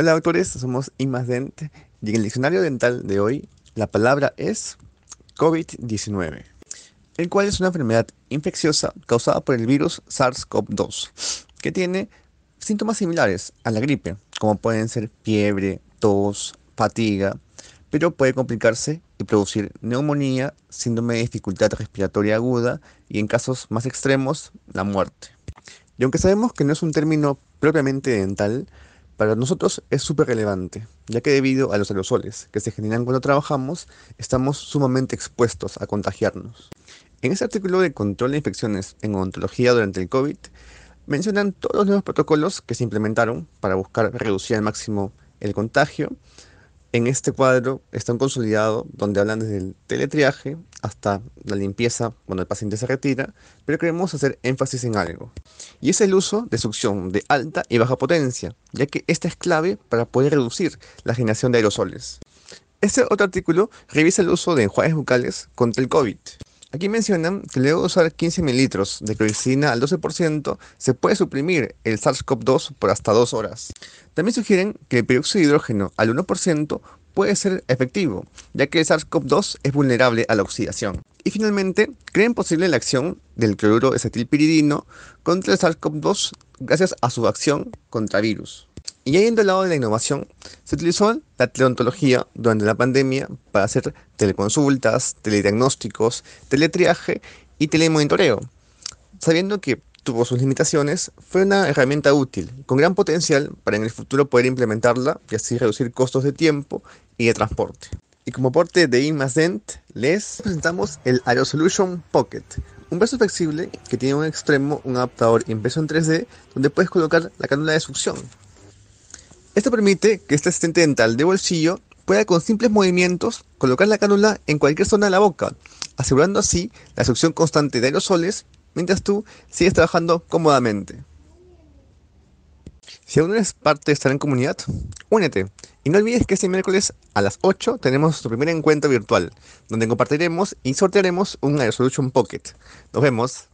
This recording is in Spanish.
Hola pues, doctores, somos Imasdent y en el diccionario dental de hoy la palabra es COVID-19, el cual es una enfermedad infecciosa causada por el virus SARS-CoV-2, que tiene síntomas similares a la gripe, como pueden ser fiebre, tos, fatiga, pero puede complicarse y producir neumonía, síndrome de dificultad respiratoria aguda y en casos más extremos, la muerte. Y aunque sabemos que no es un término propiamente dental, para nosotros es súper relevante, ya que debido a los aerosoles que se generan cuando trabajamos, estamos sumamente expuestos a contagiarnos. En este artículo de control de infecciones en odontología durante el COVID, mencionan todos los nuevos protocolos que se implementaron para buscar reducir al máximo el contagio. En este cuadro están consolidados consolidado donde hablan desde el teletriaje hasta la limpieza cuando el paciente se retira, pero queremos hacer énfasis en algo. Y es el uso de succión de alta y baja potencia, ya que esta es clave para poder reducir la generación de aerosoles. Este otro artículo revisa el uso de enjuagues bucales contra el COVID. Aquí mencionan que luego de usar 15 mililitros de cloricina al 12%, se puede suprimir el SARS-CoV-2 por hasta 2 horas. También sugieren que el peróxido de hidrógeno al 1% puede ser efectivo, ya que el SARS-CoV-2 es vulnerable a la oxidación. Y finalmente, creen posible la acción del cloruro acetilpiridino contra el SARS-CoV-2 gracias a su acción contra virus. Y yendo al lado de la innovación, se utilizó la teleontología durante la pandemia para hacer teleconsultas, telediagnósticos, teletriaje y telemonitoreo. Sabiendo que tuvo sus limitaciones, fue una herramienta útil, con gran potencial para en el futuro poder implementarla y así reducir costos de tiempo y de transporte. Y como aporte de Inmacent, les presentamos el Aerosolution Pocket, un brazo flexible que tiene un extremo, un adaptador impreso en 3D, donde puedes colocar la cánula de succión. Esto permite que este asistente dental de bolsillo pueda con simples movimientos colocar la cánula en cualquier zona de la boca, asegurando así la succión constante de aerosoles mientras tú sigues trabajando cómodamente. Si aún no eres parte de estar en comunidad, únete. Y no olvides que este miércoles a las 8 tenemos nuestro primer encuentro virtual, donde compartiremos y sortearemos un Air Pocket. Nos vemos.